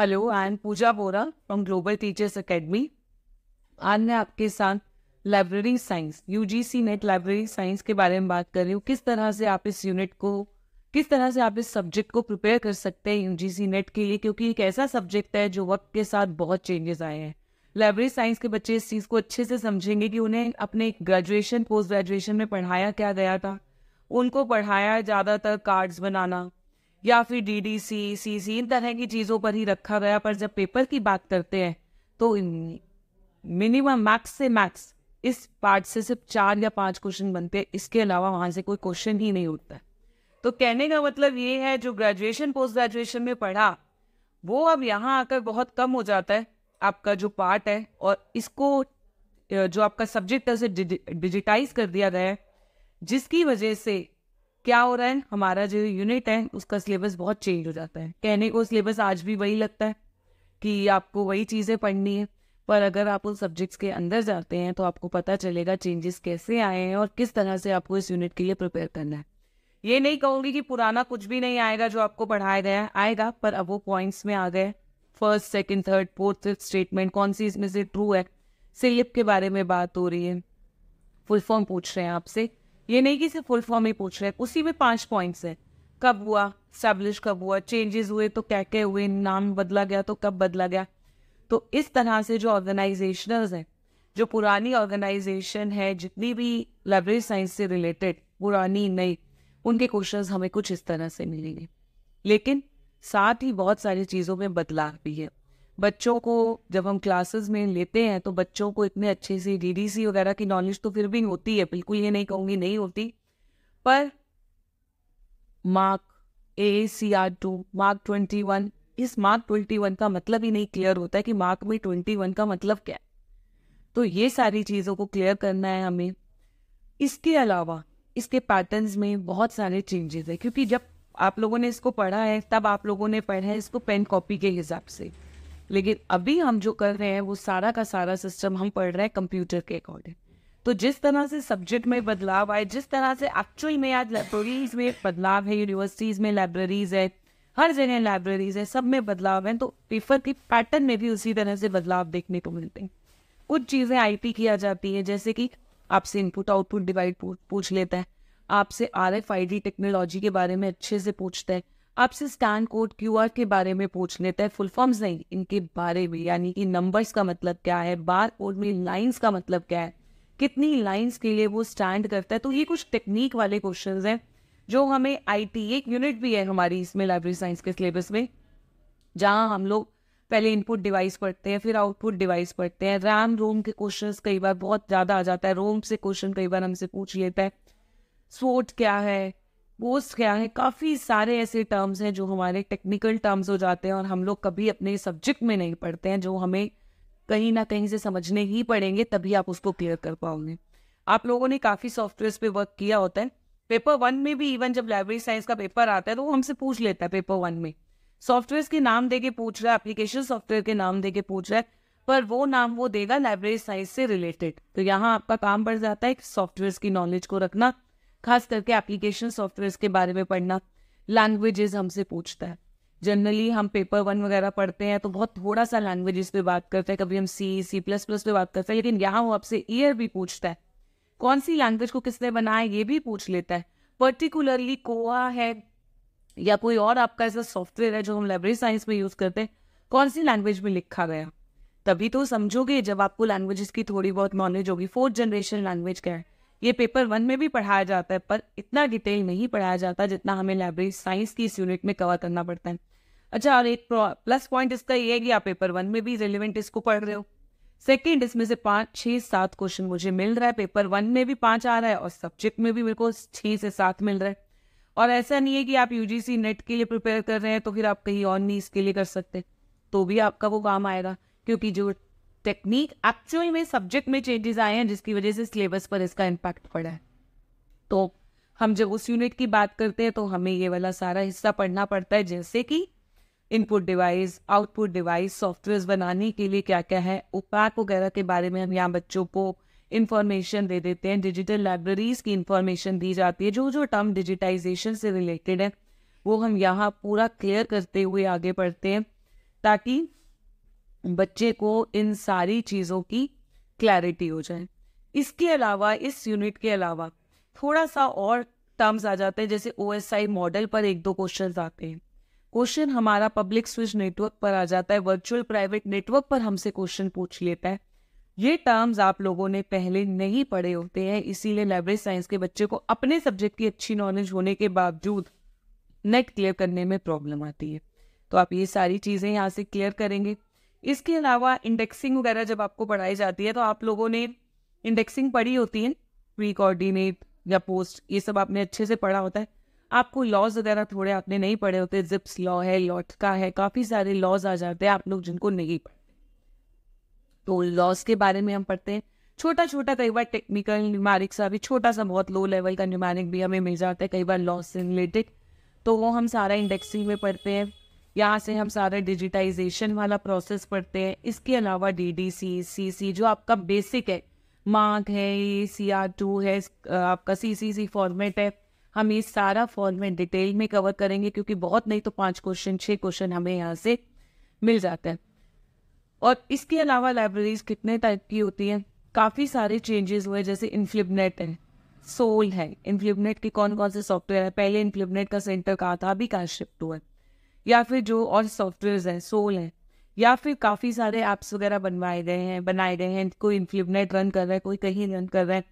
Hello I am Pooja Bora from global teachers Academy. आज मैं आपके साथ library science UGC NET library science के बारे में बात कर रही हूँ किस तरह से आप इस यूनिट को किस तरह से आप इस सब्जेक्ट को प्रिपेयर कर सकते हैं यूजीसी नेट के लिए क्योंकि एक ऐसा सब्जेक्ट है जो वक्त के साथ बहुत चेंजेस आए हैं लाइब्रेरी साइंस के बच्चे इस चीज़ को अच्छे से समझेंगे कि उन्हें अपने ग्रेजुएशन पोस्ट ग्रेजुएशन में पढ़ाया क्या गया था उनको पढ़ाया ज़्यादातर कार्ड्स बनाना या फिर डी डी सी सी सी इन तरह की चीज़ों पर ही रखा गया पर जब पेपर की बात करते हैं तो मिनिमम मैक्स से मैक्स इस पार्ट से सिर्फ चार या पांच क्वेश्चन बनते हैं इसके अलावा वहाँ से कोई क्वेश्चन ही नहीं उठता तो कहने का मतलब ये है जो ग्रेजुएशन पोस्ट ग्रेजुएशन में पढ़ा वो अब यहाँ आकर बहुत कम हो जाता है आपका जो पार्ट है और इसको जो आपका सब्जेक्ट है उसे डिजिटाइज कर दिया गया है जिसकी वजह से क्या हो रहा है हमारा जो यूनिट है उसका सिलेबस बहुत चेंज हो जाता है कहने को सिलेबस आज भी वही लगता है कि आपको वही चीज़ें पढ़नी है पर अगर आप उन सब्जेक्ट्स के अंदर जाते हैं तो आपको पता चलेगा चेंजेस कैसे आए हैं और किस तरह से आपको इस यूनिट के लिए प्रिपेयर करना है ये नहीं कहूँगी कि पुराना कुछ भी नहीं आएगा जो आपको पढ़ाया गया है आएगा पर अब वो पॉइंट्स में आ गए first second third fourth fifth statement कौन सी इसमें से ट्रू है सिलिप के बारे में बात हो रही है फुल फॉर्म पूछ रहे हैं आपसे ये नहीं कि सिर्फ फुल फॉर्म ही पूछ रहे उसी में पांच पॉइंट्स है कब हुआ स्टैब्लिश कब हुआ चेंजेस हुए तो क्या क्या हुए नाम बदला गया तो कब बदला गया तो इस तरह से जो ऑर्गेनाइजेशनल है जो पुरानी ऑर्गेनाइजेशन है जितनी भी लाइब्रेरी साइंस से रिलेटेड पुरानी नई उनके क्वेश्चन हमें कुछ इस तरह से मिलेंगे लेकिन साथ ही बहुत सारी चीज़ों में बदलाव भी है बच्चों को जब हम क्लासेस में लेते हैं तो बच्चों को इतने अच्छे से डीडीसी वगैरह की नॉलेज तो फिर भी होती है बिल्कुल ये नहीं कहूंगी नहीं होती पर MARC A C R two MARC twenty one इस मार्क ट्वेंटी वन का मतलब ही नहीं क्लियर होता है कि मार्क में ट्वेंटी वन का मतलब क्या है तो ये सारी चीज़ों को क्लियर करना है हमें इसके अलावा इसके पैटर्न्स में बहुत सारे चेंजेस है क्योंकि जब आप लोगों ने इसको पढ़ा है तब आप लोगों ने पढ़ा है इसको पेन कॉपी के हिसाब से लेकिन अभी हम जो कर रहे हैं वो सारा का सारा सिस्टम हम पढ़ रहे हैं कंप्यूटर के अकॉर्डिंग तो जिस तरह से सब्जेक्ट में बदलाव आए जिस तरह से एक्चुअल में आज लाइब्रेरीज में बदलाव है यूनिवर्सिटीज़ में लाइब्रेरीज है हर जगह लाइब्रेरीज है सब में बदलाव है तो पेपर के पैटर्न में भी उसी तरह से बदलाव देखने को मिलते हैं कुछ चीज़ें आईपी किया जाती है जैसे कि आपसे इनपुट आउटपुट डिवाइड पूछ लेता है आपसे R F I D technology के बारे में अच्छे से पूछता है आपसे स्टैंड कोड क्यू के बारे में पूछ लेते हैं फुल फॉर्म्स नहीं इनके बारे में यानी कि नंबर्स का मतलब क्या है बार कोड में लाइन्स का मतलब क्या है कितनी लाइन्स के लिए वो स्टैंड करता है तो ये कुछ टेक्निक वाले क्वेश्चन हैं जो हमें आई टी एक यूनिट भी है हमारी इसमें लाइब्रेरी साइंस के सिलेबस में जहाँ हम लोग पहले इनपुट डिवाइस पढ़ते हैं फिर आउटपुट डिवाइस पढ़ते हैं रैम रोम के क्वेश्चन कई बार बहुत ज़्यादा आ जाता है रोम से क्वेश्चन कई बार हमसे पूछ लेता है स्वोट क्या है पोस्ट क्या है काफ़ी सारे ऐसे टर्म्स हैं जो हमारे टेक्निकल टर्म्स हो जाते हैं और हम लोग कभी अपने सब्जेक्ट में नहीं पढ़ते हैं जो हमें कहीं ना कहीं से समझने ही पड़ेंगे तभी आप उसको क्लियर कर पाओगे आप लोगों ने काफ़ी सॉफ्टवेयर पे वर्क किया होता है पेपर वन में भी इवन जब लाइब्रेरी साइंस का पेपर आता है तो वो हमसे पूछ लेता है पेपर वन में सॉफ्टवेयर के नाम दे के पूछ रहा है एप्लीकेशन सॉफ्टवेयर के नाम दे के पूछ रहा है पर वो नाम वो देगा लाइब्रेरी साइंस से रिलेटेड तो यहाँ आपका काम बढ़ जाता है सॉफ्टवेयर की नॉलेज को रखना खास करके एप्लीकेशन सॉफ्टवेयर के बारे में पढ़ना लैंग्वेजेस हमसे पूछता है जनरली हम पेपर वन वगैरह पढ़ते हैं तो बहुत थोड़ा सा लैंग्वेजेस पे बात करते हैं कभी हम सी सी प्लस प्लस पे बात करते हैं लेकिन यहाँ वो आपसे ईयर भी पूछता है कौन सी लैंग्वेज को किसने बनाया ये भी पूछ लेता है पर्टिकुलरली कोआ है या कोई और आपका ऐसा सॉफ्टवेयर है जो हम लाइब्रेरी साइंस में यूज़ करते हैं कौन सी लैंग्वेज में लिखा गया तभी तो समझोगे जब आपको लैंग्वेजेस की थोड़ी बहुत नॉलेज होगी फोर्थ जनरेशन लैंग्वेज क्या है ये पेपर वन में भी पढ़ाया जाता है पर इतना डिटेल नहीं पढ़ाया जाता जितना हमें लाइब्रेरी साइंस की इस यूनिट में कवर करना पड़ता है अच्छा और एक प्लस पॉइंट इसका ये है कि आप पेपर वन में भी रिलेवेंट इसको पढ़ रहे हो सेकेंड इसमें से पाँच छः सात क्वेश्चन मुझे मिल रहा है पेपर वन में भी पाँच आ रहा है और सब्जेक्ट में भी मेरे को छः से सात मिल रहा है और ऐसा नहीं है कि आप यूजीसी नेट के लिए प्रिपेयर कर रहे हैं तो फिर आप कहीं और नहीं इसके लिए कर सकते तो भी आपका वो काम आएगा क्योंकि जो टेक्निक एक्चुअल में सब्जेक्ट में चेंजेस आए हैं जिसकी वजह से सिलेबस पर इसका इम्पैक्ट पड़ा है तो हम जब उस यूनिट की बात करते हैं तो हमें ये वाला सारा हिस्सा पढ़ना पड़ता है जैसे कि input device output device software बनाने के लिए क्या क्या है उपैक वगैरह के बारे में हम यहाँ बच्चों को इन्फॉर्मेशन दे देते हैं डिजिटल लाइब्रेरीज की इन्फॉर्मेशन दी जाती है जो जो टर्म डिजिटाइजेशन से रिलेटेड है वो हम यहाँ पूरा क्लियर करते हुए आगे बढ़ते हैं ताकि बच्चे को इन सारी चीज़ों की क्लैरिटी हो जाए इसके अलावा इस यूनिट के अलावा थोड़ा सा और टर्म्स आ जाते हैं जैसे ओ मॉडल पर एक दो क्वेश्चन आते हैं क्वेश्चन हमारा पब्लिक स्विच नेटवर्क पर आ जाता है वर्चुअल प्राइवेट नेटवर्क पर हमसे क्वेश्चन पूछ लेता है ये टर्म्स आप लोगों ने पहले नहीं पढ़े होते हैं इसीलिए लाइब्रेरी साइंस के बच्चे को अपने सब्जेक्ट की अच्छी नॉलेज होने के बावजूद नेट क्लियर करने में प्रॉब्लम आती है तो आप ये सारी चीज़ें यहाँ से क्लियर करेंगे इसके अलावा इंडेक्सिंग वगैरह जब आपको पढ़ाई जाती है तो आप लोगों ने इंडेक्सिंग पढ़ी होती है प्री कोऑर्डिनेट या पोस्ट ये सब आपने अच्छे से पढ़ा होता है आपको लॉज वगैरह थोड़े आपने नहीं पढ़े होते जिप्स लॉ है लॉट का है काफ़ी सारे लॉज आ जाते हैं आप लोग जिनको नहीं पढ़ते तो लॉज के बारे में हम पढ़ते हैं छोटा छोटा कई बार टेक्निकल न्यूमारिक सा भी छोटा सा बहुत लो लेवल का न्यूमारिक भी हमें मिल जाता है कई बार लॉस से रिलेटेड तो वो हम सारा इंडेक्सिंग में पढ़ते हैं यहाँ से हम सारा डिजिटाइजेशन वाला प्रोसेस पढ़ते हैं इसके अलावा डी डी सी सी सी जो आपका बेसिक है मार्क है सी आर टू है आपका सी सी सी फॉर्मेट है हम ये सारा फॉर्मेट डिटेल में कवर करेंगे क्योंकि बहुत नहीं तो पाँच क्वेश्चन छः क्वेश्चन हमें यहाँ से मिल जाते हैं और इसके अलावा लाइब्रेरीज कितने टाइप की होती हैं काफ़ी सारे चेंजेस हुए जैसे इन्फ्लिपनेट है सोल है इन्फ्लिपनेट के कौन कौन से सॉफ्टवेयर है पहले इन्फ्लिपनेट का सेंटर कहा था अभी कहाँ शिफ्ट हुआ है या फिर जो और सॉफ्टवेयर हैं सोल हैं या फिर काफ़ी सारे ऐप्स वगैरह बनवाए गए हैं बनाए गए हैं कोई इन्फ्लिपनेट रन कर रहा है कोई कहीं रन कर रहा है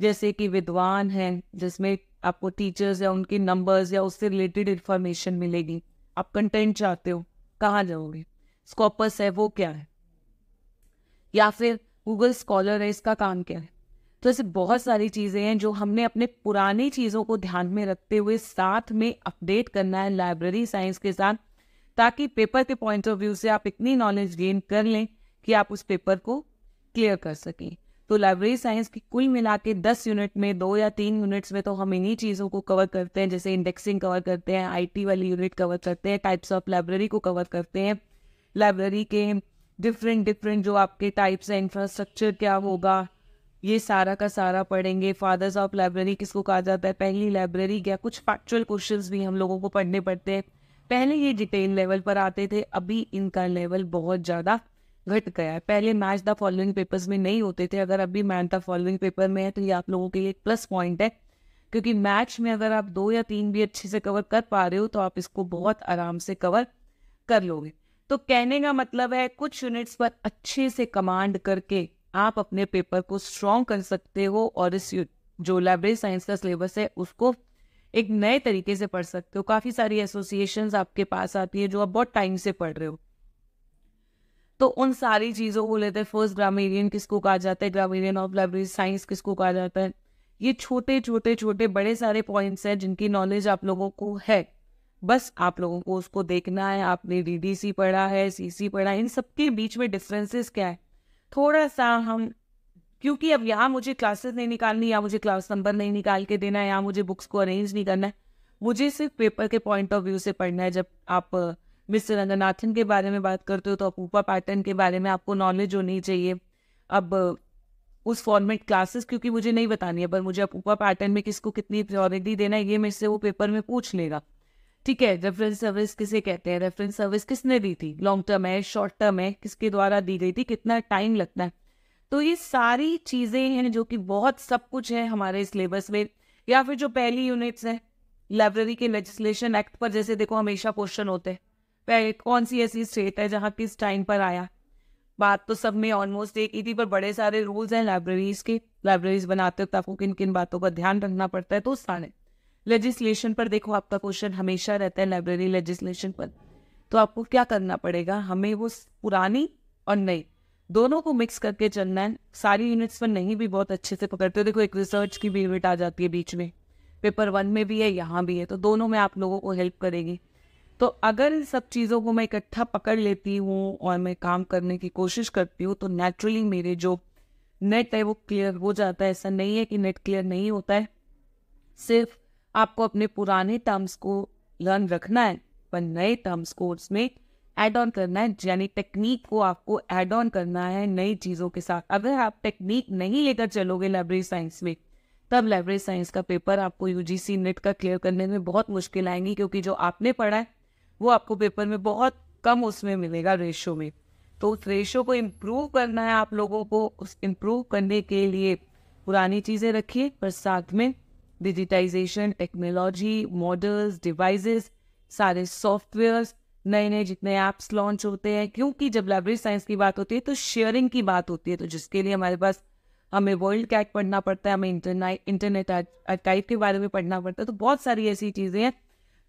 जैसे कि विद्वान है जिसमें आपको टीचर्स या उनके नंबर्स या उससे रिलेटेड इन्फॉर्मेशन मिलेगी आप कंटेंट चाहते हो कहाँ जाओगे स्कॉपस है वो क्या है या फिर गूगल स्कॉलर है इसका काम क्या है तो ऐसे बहुत सारी चीज़ें हैं जो हमने अपने पुरानी चीज़ों को ध्यान में रखते हुए साथ में अपडेट करना है लाइब्रेरी साइंस के साथ ताकि पेपर के पॉइंट ऑफ व्यू से आप इतनी नॉलेज गेन कर लें कि आप उस पेपर को क्लियर कर सकें तो लाइब्रेरी साइंस की कुल मिला के दस यूनिट में दो या तीन यूनिट्स में तो हम इन्हीं चीज़ों को कवर करते हैं जैसे इंडेक्सिंग कवर करते हैं आईटी वाली यूनिट कवर करते हैं टाइप्स ऑफ लाइब्रेरी को कवर करते हैं लाइब्रेरी के डिफरेंट डिफरेंट जो आपके टाइप्स हैं इंफ्रास्ट्रक्चर क्या होगा ये सारा का सारा पढ़ेंगे फादर्स ऑफ लाइब्रेरी किसको कहा जाता है पहली लाइब्रेरी क्या कुछ फैक्चुअल क्वेश्चन भी हम लोगों को पढ़ने पड़ते हैं पहले ये डिटेल लेवल पर आते थे अभी इनका लेवल बहुत ज़्यादा घट गया है पहले मैच द फॉलोइंग पेपर्स में नहीं होते थे अगर अभी मैच द फॉलोइंग पेपर में है तो ये आप लोगों के लिए एक प्लस पॉइंट है क्योंकि मैच में अगर आप दो या तीन भी अच्छे से कवर कर पा रहे हो तो आप इसको बहुत आराम से कवर कर लोगे तो कहने का मतलब है कुछ यूनिट्स पर अच्छे से कमांड करके आप अपने पेपर को स्ट्रॉन्ग कर सकते हो और इस जो लाइब्रेरी साइंस का सिलेबस है उसको एक नए तरीके से पढ़ सकते हो काफ़ी सारी एसोसिएशंस आपके पास आती है जो आप बहुत टाइम से पढ़ रहे हो तो उन सारी चीज़ों को लेते हैं फर्स्ट ग्रामेरियन किसको कहा जाता है ग्रामेरियन ऑफ लाइब्रेरी साइंस किसको कहा जाता है ये छोटे छोटे छोटे बड़े सारे पॉइंट्स हैं जिनकी नॉलेज आप लोगों को है बस आप लोगों को उसको देखना है आपने डी पढ़ा है सी पढ़ा है इन सबके बीच में डिफरेंसेस क्या है थोड़ा सा हम क्योंकि अब यहाँ मुझे क्लासेस नहीं निकालनी या मुझे क्लास नंबर नहीं निकाल के देना है या मुझे बुक्स को अरेंज नहीं करना है मुझे सिर्फ पेपर के पॉइंट ऑफ व्यू से पढ़ना है जब आप मिस्टर रंगनाथन के बारे में बात करते हो तो अपूपा पैटर्न के बारे में आपको नॉलेज होनी चाहिए अब उस फॉर्मेट क्लासेस क्योंकि मुझे नहीं बतानी है पर मुझे अपूपा पैटर्न में किसको कितनी प्रायोरिटी देना है ये मेरे से वो पेपर में पूछ लेगा ठीक है रेफरेंस सर्विस किसे कहते हैं रेफरेंस सर्विस किसने दी थी लॉन्ग टर्म है शॉर्ट टर्म है किसके द्वारा दी गई थी कितना टाइम लगता है तो ये सारी चीज़ें हैं जो कि बहुत सब कुछ है हमारे सिलेबस में या फिर जो पहली यूनिट्स है लाइब्रेरी के लेजिस्लेशन एक्ट पर जैसे देखो हमेशा क्वेश्चन होते हैं कौन सी ऐसी स्टेट है जहाँ किस टाइम पर आया बात तो सब में ऑलमोस्ट एक ही थी पर बड़े सारे रूल्स हैं लाइब्रेरीज के लाइब्रेरीज बनाते हो तो आपको किन किन बातों का ध्यान रखना पड़ता है तो सारे लेजिस्लेशन पर देखो आपका क्वेश्चन हमेशा रहता है लाइब्रेरी लेजिस्लेशन पर तो आपको क्या करना पड़ेगा हमें वो पुरानी और नई दोनों को मिक्स करके चलना है सारी यूनिट्स पर नहीं भी बहुत अच्छे से पकड़ते हो देखो एक रिसर्च की भी यूनिट आ जाती है बीच में पेपर वन में भी है यहाँ भी है तो दोनों में आप लोगों को हेल्प करेगी तो अगर इन सब चीज़ों को मैं इकट्ठा पकड़ लेती हूँ और मैं काम करने की कोशिश करती हूँ तो नेचुरली मेरे जो नेट है वो क्लियर हो जाता है ऐसा नहीं है कि नेट क्लियर नहीं होता है सिर्फ आपको अपने पुराने टर्म्स को लर्न रखना है पर नए टर्म्स को उसमें एड ऑन करना है यानी टेक्निक को आपको एड ऑन करना है नई चीज़ों के साथ अगर आप टेक्निक नहीं लेकर चलोगे लाइब्रेरी साइंस में तब लाइब्रेरी साइंस का पेपर आपको यू जी सी नेट का क्लियर करने में बहुत मुश्किल आएंगी क्योंकि जो आपने पढ़ा है वो आपको पेपर में बहुत कम उसमें मिलेगा रेशो में तो उस रेशो को इम्प्रूव करना है आप लोगों को उस इम्प्रूव करने के लिए पुरानी चीज़ें रखिए पर साथ में डिजिटाइजेशन टेक्नोलॉजी मॉडल्स डिवाइसेस सारे सॉफ्टवेयर्स नए नए जितने ऐप्स लॉन्च होते हैं क्योंकि जब लाइब्रेरी साइंस की बात होती है तो शेयरिंग की बात होती है तो जिसके लिए हमारे पास हमें वर्ल्ड कैट पढ़ना पड़ता है हमें इंटरनेट इंटरनेट आर्काइव के बारे में पढ़ना पड़ता है तो बहुत सारी ऐसी चीज़ें हैं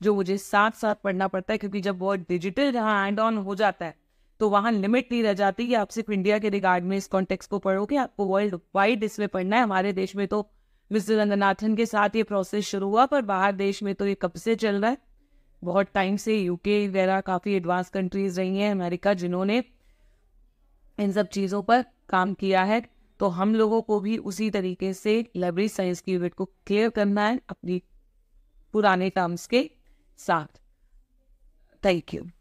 जो मुझे साथ साथ पढ़ना पड़ता है क्योंकि जब वो डिजिटल जहाँ हैंड ऑन हो जाता है तो वहाँ लिमिट नहीं रह जाती कि आप सिर्फ इंडिया के रिगार्ड में इस कॉन्टेक्स्ट को पढ़ोगे आपको वर्ल्ड वाइड इसमें पढ़ना है हमारे देश में तो मिस्टर रंगनाथन के साथ ये प्रोसेस शुरू हुआ पर बाहर देश में तो ये कब से चल रहा है बहुत टाइम से यूके वगैरह काफ़ी एडवांस कंट्रीज रही हैं अमेरिका जिन्होंने इन सब चीज़ों पर काम किया है तो हम लोगों को भी उसी तरीके से लाइब्रेरी साइंस की यूनिट को क्लियर करना है अपनी पुराने टर्म्स के साथ थैंक यू